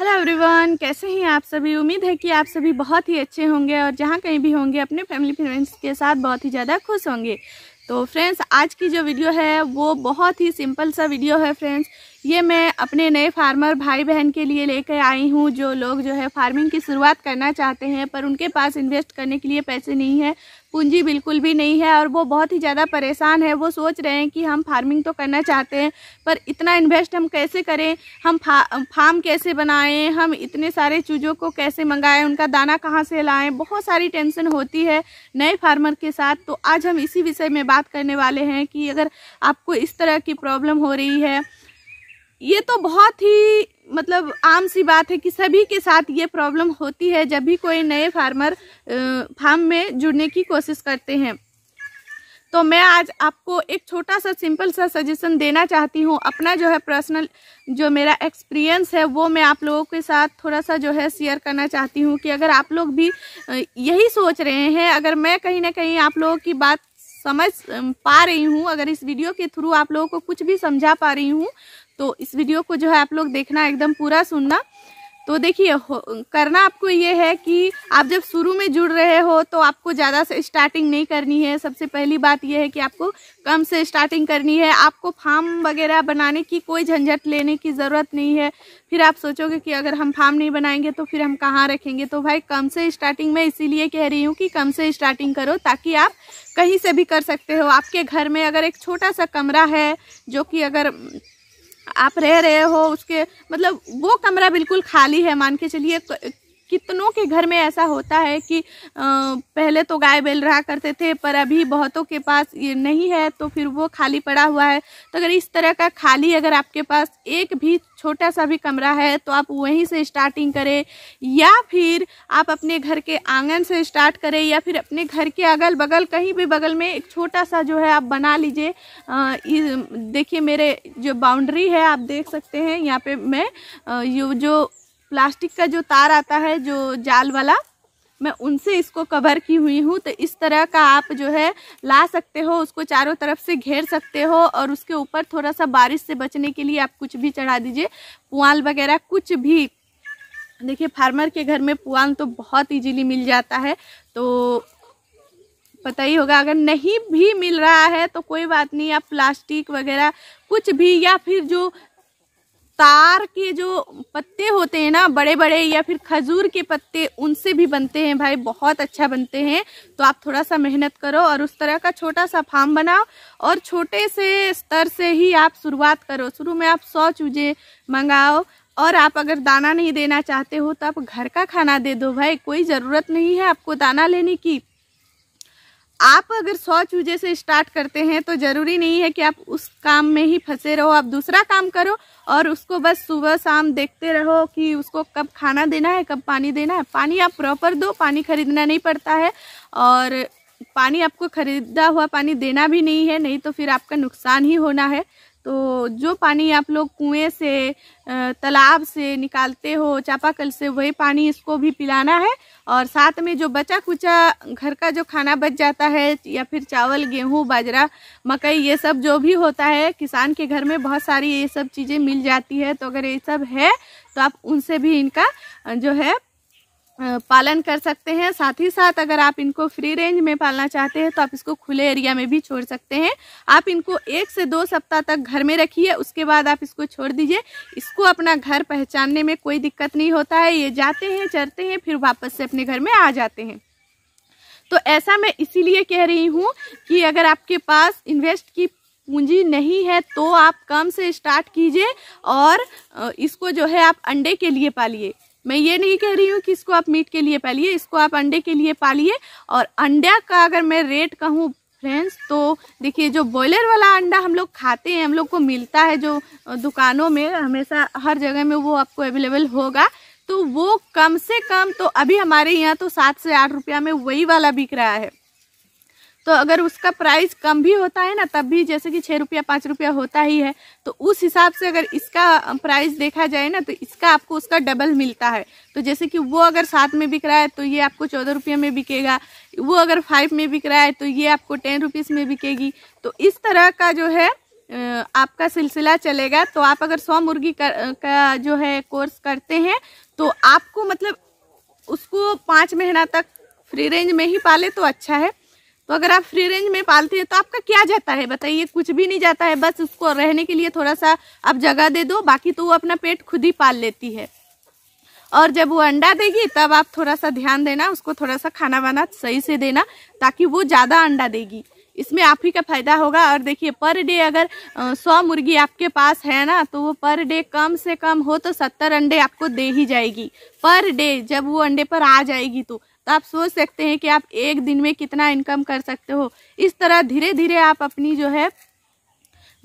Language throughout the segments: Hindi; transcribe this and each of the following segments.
हेलो एवरीवन कैसे हैं आप सभी उम्मीद है कि आप सभी बहुत ही अच्छे होंगे और जहाँ कहीं भी होंगे अपने फैमिली फ्रेंड्स के साथ बहुत ही ज़्यादा खुश होंगे तो फ्रेंड्स आज की जो वीडियो है वो बहुत ही सिंपल सा वीडियो है फ्रेंड्स ये मैं अपने नए फार्मर भाई बहन के लिए लेकर आई हूँ जो लोग जो है फार्मिंग की शुरुआत करना चाहते हैं पर उनके पास इन्वेस्ट करने के लिए पैसे नहीं है पूंजी बिल्कुल भी नहीं है और वो बहुत ही ज़्यादा परेशान है वो सोच रहे हैं कि हम फार्मिंग तो करना चाहते हैं पर इतना इन्वेस्ट हम कैसे करें हम फा, फार्म कैसे बनाएं हम इतने सारे चीज़ों को कैसे मंगाएं उनका दाना कहाँ से लाएं बहुत सारी टेंशन होती है नए फार्मर के साथ तो आज हम इसी विषय में बात करने वाले हैं कि अगर आपको इस तरह की प्रॉब्लम हो रही है ये तो बहुत ही मतलब आम सी बात है कि सभी के साथ ये प्रॉब्लम होती है जब भी कोई नए फार्मर फार्म में जुड़ने की कोशिश करते हैं तो मैं आज आपको एक छोटा सा सिंपल सा सजेशन देना चाहती हूँ अपना जो है पर्सनल जो मेरा एक्सपीरियंस है वो मैं आप लोगों के साथ थोड़ा सा जो है शेयर करना चाहती हूँ कि अगर आप लोग भी यही सोच रहे हैं अगर मैं कहीं ना कहीं आप लोगों की बात समझ पा रही हूँ अगर इस वीडियो के थ्रू आप लोगों को कुछ भी समझा पा रही हूँ तो इस वीडियो को जो है आप लोग देखना एकदम पूरा सुनना तो देखिए करना आपको ये है कि आप जब शुरू में जुड़ रहे हो तो आपको ज़्यादा से स्टार्टिंग नहीं करनी है सबसे पहली बात यह है कि आपको कम से स्टार्टिंग करनी है आपको फार्म वगैरह बनाने की कोई झंझट लेने की ज़रूरत नहीं है फिर आप सोचोगे कि अगर हम फार्म नहीं बनाएंगे तो फिर हम कहाँ रखेंगे तो भाई कम से स्टार्टिंग में इसीलिए कह रही हूँ कि कम से स्टार्टिंग करो ताकि आप कहीं से भी कर सकते हो आपके घर में अगर एक छोटा सा कमरा है जो कि अगर आप रह रहे हो उसके मतलब वो कमरा बिल्कुल खाली है मान के चलिए कितनों के घर में ऐसा होता है कि पहले तो गाय बैल रहा करते थे पर अभी बहुतों के पास ये नहीं है तो फिर वो खाली पड़ा हुआ है तो अगर इस तरह का खाली अगर आपके पास एक भी छोटा सा भी कमरा है तो आप वहीं से स्टार्टिंग करें या फिर आप अपने घर के आंगन से स्टार्ट करें या फिर अपने घर के अगल बगल कहीं भी बगल में एक छोटा सा जो है आप बना लीजिए देखिए मेरे जो बाउंड्री है आप देख सकते हैं यहाँ पे मैं ये जो प्लास्टिक का जो तार आता है जो जाल वाला मैं उनसे इसको कवर की हुई हूँ तो इस तरह का आप जो है ला सकते हो उसको चारों तरफ से घेर सकते हो और उसके ऊपर थोड़ा सा बारिश से बचने के लिए आप कुछ भी चढ़ा दीजिए पुआल वगैरह कुछ भी देखिए फार्मर के घर में पुआल तो बहुत इजीली मिल जाता है तो पता ही होगा अगर नहीं भी मिल रहा है तो कोई बात नहीं आप प्लास्टिक वगैरह कुछ भी या फिर जो तार के जो पत्ते होते हैं ना बड़े बड़े या फिर खजूर के पत्ते उनसे भी बनते हैं भाई बहुत अच्छा बनते हैं तो आप थोड़ा सा मेहनत करो और उस तरह का छोटा सा फार्म बनाओ और छोटे से स्तर से ही आप शुरुआत करो शुरू में आप सौ चूजे मंगाओ और आप अगर दाना नहीं देना चाहते हो तो आप घर का खाना दे दो भाई कोई ज़रूरत नहीं है आपको दाना लेने की आप अगर सौ चूजे से स्टार्ट करते हैं तो ज़रूरी नहीं है कि आप उस काम में ही फंसे रहो आप दूसरा काम करो और उसको बस सुबह शाम देखते रहो कि उसको कब खाना देना है कब पानी देना है पानी आप प्रॉपर दो पानी खरीदना नहीं पड़ता है और पानी आपको खरीदा हुआ पानी देना भी नहीं है नहीं तो फिर आपका नुकसान ही होना है तो जो पानी आप लोग कुएं से तालाब से निकालते हो चापाकल से वही पानी इसको भी पिलाना है और साथ में जो बचा कुचा घर का जो खाना बच जाता है या फिर चावल गेहूं बाजरा मकई ये सब जो भी होता है किसान के घर में बहुत सारी ये सब चीज़ें मिल जाती है तो अगर ये सब है तो आप उनसे भी इनका जो है पालन कर सकते हैं साथ ही साथ अगर आप इनको फ्री रेंज में पालना चाहते हैं तो आप इसको खुले एरिया में भी छोड़ सकते हैं आप इनको एक से दो सप्ताह तक घर में रखिए उसके बाद आप इसको छोड़ दीजिए इसको अपना घर पहचानने में कोई दिक्कत नहीं होता है ये जाते हैं चरते हैं फिर वापस से अपने घर में आ जाते हैं तो ऐसा मैं इसीलिए कह रही हूँ कि अगर आपके पास इन्वेस्ट की पूंजी नहीं है तो आप कम से स्टार्ट कीजिए और इसको जो है आप अंडे के लिए पालिए मैं ये नहीं कह रही हूँ कि इसको आप मीट के लिए पालिए इसको आप अंडे के लिए पालिए और अंडा का अगर मैं रेट कहूँ फ्रेंड्स तो देखिए जो बॉयलर वाला अंडा हम लोग खाते हैं हम लोग को मिलता है जो दुकानों में हमेशा हर जगह में वो आपको अवेलेबल होगा तो वो कम से कम तो अभी हमारे यहाँ तो सात से आठ रुपया में वही वाला बिक रहा है तो अगर उसका प्राइस कम भी होता है ना तब भी जैसे कि छः रुपया पाँच रुपया होता ही है तो उस हिसाब से अगर इसका प्राइस देखा जाए ना तो इसका आपको उसका डबल मिलता है तो जैसे कि वो अगर सात में बिक रहा है तो ये आपको चौदह रुपये में बिकेगा वो अगर फाइव में बिक रहा है तो ये आपको टेन रुपीज़ में बिकेगी तो इस तरह का जो है आपका सिलसिला चलेगा तो आप अगर सौ मुर्गी कर, का जो है कोर्स करते हैं तो आपको मतलब उसको पाँच महीना तक फ्री रेंज में ही पाले तो अच्छा है तो अगर आप फ्री रेंज में पालते हैं तो आपका क्या जाता है बताइए कुछ भी नहीं जाता है बस उसको रहने के लिए थोड़ा सा आप जगह दे दो बाकी तो वो अपना पेट खुद ही पाल लेती है और जब वो अंडा देगी तब आप थोड़ा सा ध्यान देना उसको थोड़ा सा खाना वाना सही से देना ताकि वो ज़्यादा अंडा देगी इसमें आप ही का फायदा होगा और देखिए पर डे अगर सौ मुर्गी आपके पास है ना तो वो पर डे कम से कम हो तो सत्तर अंडे आपको दे ही जाएगी पर डे जब वो अंडे पर आ जाएगी तो तो आप सोच सकते हैं कि आप एक दिन में कितना इनकम कर सकते हो इस तरह धीरे धीरे आप अपनी जो है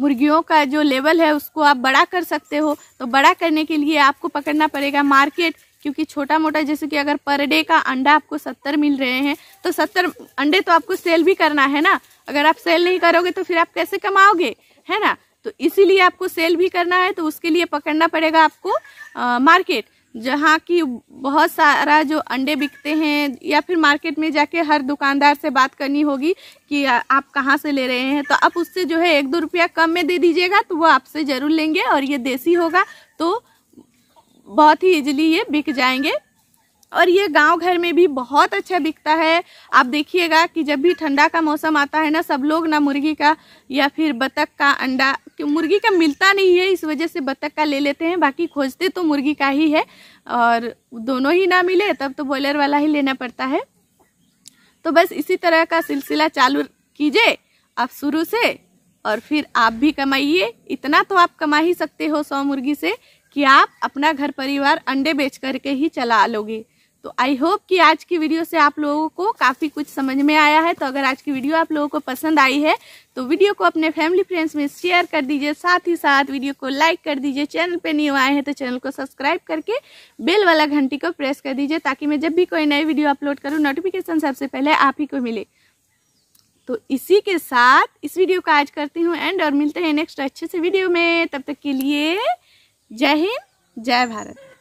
मुर्गियों का जो लेवल है उसको आप बड़ा कर सकते हो तो बड़ा करने के लिए आपको पकड़ना पड़ेगा मार्केट क्योंकि छोटा मोटा जैसे कि अगर पर डे का अंडा आपको सत्तर मिल रहे हैं तो सत्तर अंडे तो आपको सेल भी करना है ना अगर आप सेल नहीं करोगे तो फिर आप कैसे कमाओगे है ना तो इसीलिए आपको सेल भी करना है तो उसके लिए पकड़ना पड़ेगा आपको आ, मार्केट जहाँ की बहुत सारा जो अंडे बिकते हैं या फिर मार्केट में जाके हर दुकानदार से बात करनी होगी कि आप कहाँ से ले रहे हैं तो आप उससे जो है एक दो रुपया कम में दे दीजिएगा तो वो आपसे ज़रूर लेंगे और ये देसी होगा तो बहुत ही इजीली ये बिक जाएंगे और ये गांव घर में भी बहुत अच्छा बिकता है आप देखिएगा कि जब भी ठंडा का मौसम आता है ना सब लोग ना मुर्गी का या फिर बतख का अंडा मुर्गी का मिलता नहीं है इस वजह से बतख का ले लेते हैं बाकी खोजते तो मुर्गी का ही है और दोनों ही ना मिले तब तो बॉयलर वाला ही लेना पड़ता है तो बस इसी तरह का सिलसिला चालू कीजिए आप शुरू से और फिर आप भी कमाइए इतना तो आप कमा ही सकते हो सौ मुर्गी से कि आप अपना घर परिवार अंडे बेच करके ही चला लोगे तो आई होप कि आज की वीडियो से आप लोगों को काफ़ी कुछ समझ में आया है तो अगर आज की वीडियो आप लोगों को पसंद आई है तो वीडियो को अपने फैमिली फ्रेंड्स में शेयर कर दीजिए साथ ही साथ वीडियो को लाइक कर दीजिए चैनल पे नहीं आए हैं तो चैनल को सब्सक्राइब करके बेल वाला घंटी को प्रेस कर दीजिए ताकि मैं जब भी कोई नई वीडियो अपलोड करूँ नोटिफिकेशन सबसे पहले आप ही को मिले तो इसी के साथ इस वीडियो का आज करती हूँ एंड और मिलते हैं नेक्स्ट अच्छे से वीडियो में तब तक के लिए जय हिंद जय भारत